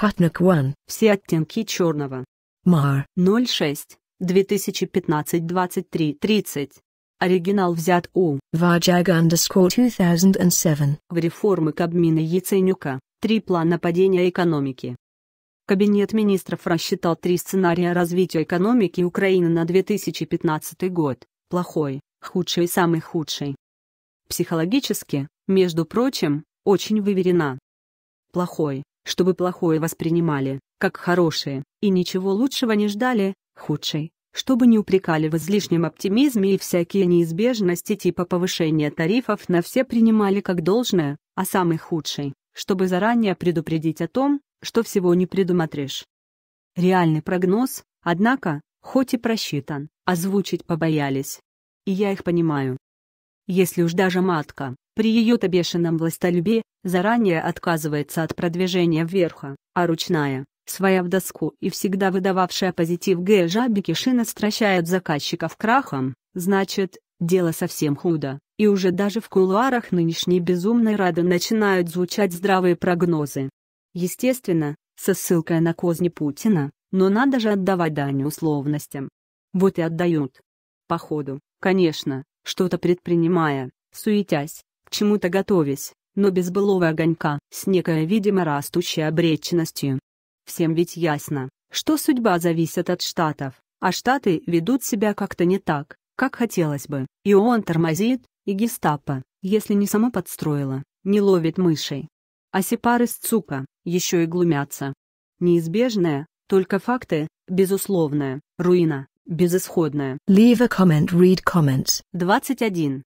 Патнак 1. Все оттенки черного. Мар. 06. 2015 23 30. Оригинал взят у Vajag underscore 2007 в реформы Кабмина Яценюка. Три плана падения экономики. Кабинет министров рассчитал три сценария развития экономики Украины на 2015 год – плохой, худший и самый худший. Психологически, между прочим, очень выверена. Плохой, чтобы плохое воспринимали, как хорошее, и ничего лучшего не ждали, худшей, чтобы не упрекали в излишнем оптимизме и всякие неизбежности типа повышения тарифов на все принимали как должное, а самый худший, чтобы заранее предупредить о том, что всего не предусмотришь. Реальный прогноз, однако, хоть и просчитан, озвучить побоялись. И я их понимаю если уж даже матка, при ее-то бешеном властолюбии, заранее отказывается от продвижения вверха, а ручная, своя в доску и всегда выдававшая позитив Г. Жабикишина стращает заказчиков крахом, значит, дело совсем худо, и уже даже в кулуарах нынешней безумной рады начинают звучать здравые прогнозы. Естественно, со ссылкой на козни Путина, но надо же отдавать дань условностям. Вот и отдают. Походу, конечно, что-то предпринимая, суетясь, к чему-то готовясь, но без былого огонька, с некой видимо растущей обреченностью. Всем ведь ясно, что судьба зависит от штатов, а штаты ведут себя как-то не так, как хотелось бы, и он тормозит, и гестапо, если не само подстроило, не ловит мышей. А сепары с цука, еще и глумятся. Неизбежная, только факты, безусловная, руина. Безысходная. Leave a comment, read comments. 21.